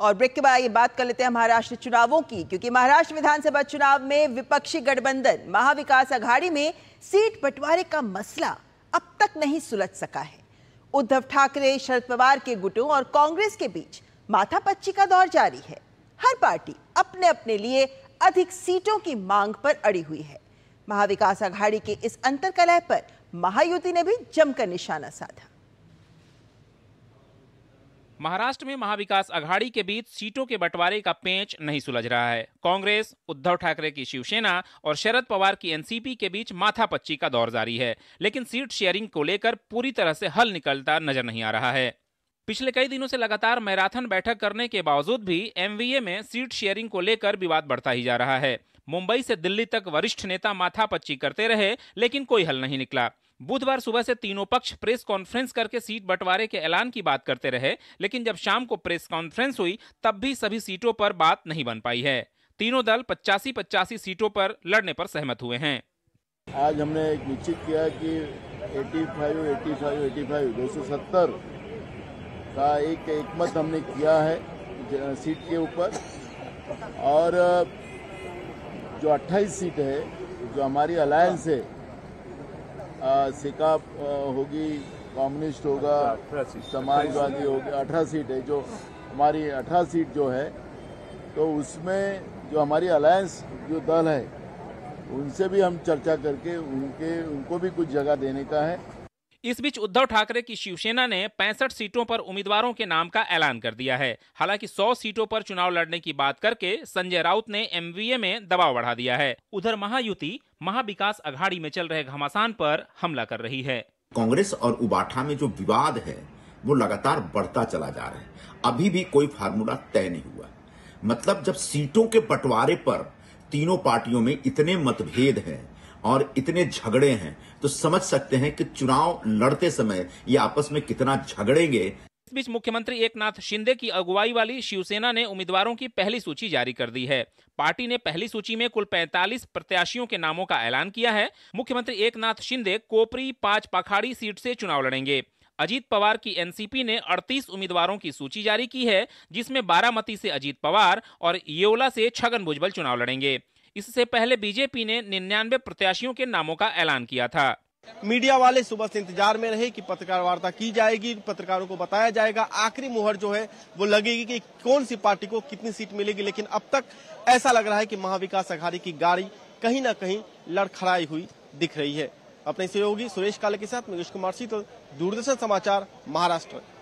और ब्रेक के बाद ये बात कर लेते हैं महाराष्ट्र चुनावों की क्योंकि महाराष्ट्र विधानसभा चुनाव में विपक्षी गठबंधन महाविकास आघाड़ी में सीट बंटवारे का मसला अब तक नहीं सुलझ सका है उद्धव ठाकरे शरद पवार के गुटों और कांग्रेस के बीच माथापच्ची का दौर जारी है हर पार्टी अपने अपने लिए अधिक सीटों की मांग पर अड़ी हुई है महाविकास आघाड़ी के इस अंतर कलह पर महायुति ने भी जमकर निशाना साधा महाराष्ट्र में महाविकास अघाड़ी के बीच सीटों के बंटवारे का पेंच नहीं सुलझ रहा है कांग्रेस उद्धव ठाकरे की शिवसेना और शरद पवार की एनसीपी के बीच माथापच्ची का दौर जारी है लेकिन सीट शेयरिंग को लेकर पूरी तरह से हल निकलता नजर नहीं आ रहा है पिछले कई दिनों से लगातार मैराथन बैठक करने के बावजूद भी एमवीए में सीट शेयरिंग को लेकर विवाद बढ़ता ही जा रहा है मुंबई से दिल्ली तक वरिष्ठ नेता माथापच्ची करते रहे लेकिन कोई हल नहीं निकला बुधवार सुबह से तीनों पक्ष प्रेस कॉन्फ्रेंस करके सीट बंटवारे के ऐलान की बात करते रहे लेकिन जब शाम को प्रेस कॉन्फ्रेंस हुई तब भी सभी सीटों पर बात नहीं बन पाई है तीनों दल पचासी पचासी सीटों पर लड़ने पर सहमत हुए हैं आज हमने एक निश्चित किया कि 85, 85, 85, 270 का एक एकमत हमने किया है सीट के ऊपर और जो 28 सीट है जो हमारी अलायंस है सिका होगी कम्युनिस्ट होगा अच्छा, समाजवादी होगा अठारह सीट है जो हमारी अठारह सीट जो है तो उसमें जो हमारी अलायंस जो दल है उनसे भी हम चर्चा करके उनके उनको भी कुछ जगह देने का है इस बीच उद्धव ठाकरे की शिवसेना ने पैंसठ सीटों पर उम्मीदवारों के नाम का ऐलान कर दिया है हालांकि 100 सीटों पर चुनाव लड़ने की बात करके संजय राउत ने एम में दबाव बढ़ा दिया है उधर महायुति महाविकास अघाड़ी में चल रहे घमासान पर हमला कर रही है कांग्रेस और उबाठा में जो विवाद है वो लगातार बढ़ता चला जा रहा है अभी भी कोई फार्मूला तय नहीं हुआ मतलब जब सीटों के बंटवारे पर तीनों पार्टियों में इतने मतभेद हैं और इतने झगड़े हैं तो समझ सकते हैं कि चुनाव लड़ते समय ये आपस में कितना झगड़ेंगे इस बीच मुख्यमंत्री एकनाथ शिंदे की अगुवाई वाली शिवसेना ने उम्मीदवारों की पहली सूची जारी कर दी है पार्टी ने पहली सूची में कुल 45 प्रत्याशियों के नामों का ऐलान किया है मुख्यमंत्री एकनाथ शिंदे कोपरी पांच पखाड़ी सीट से चुनाव लड़ेंगे अजीत पवार की एनसीपी ने 38 उम्मीदवारों की सूची जारी की है जिसमें बारामती से अजीत पवार और येला से छगन भुजबल चुनाव लड़ेंगे इससे पहले बीजेपी ने निन्यानवे प्रत्याशियों के नामों का ऐलान किया था मीडिया वाले सुबह से इंतजार में रहे कि पत्रकार वार्ता की जाएगी पत्रकारों को बताया जाएगा आखिरी मुहर जो है वो लगेगी कि कौन सी पार्टी को कितनी सीट मिलेगी लेकिन अब तक ऐसा लग रहा है कि महाविकास अघाड़ी की गाड़ी कहीं ना कहीं लड़खड़ाई हुई दिख रही है अपने सहयोगी सुरेश काले के साथ मनीष कुमार सीतल तो दूरदर्शन समाचार महाराष्ट्र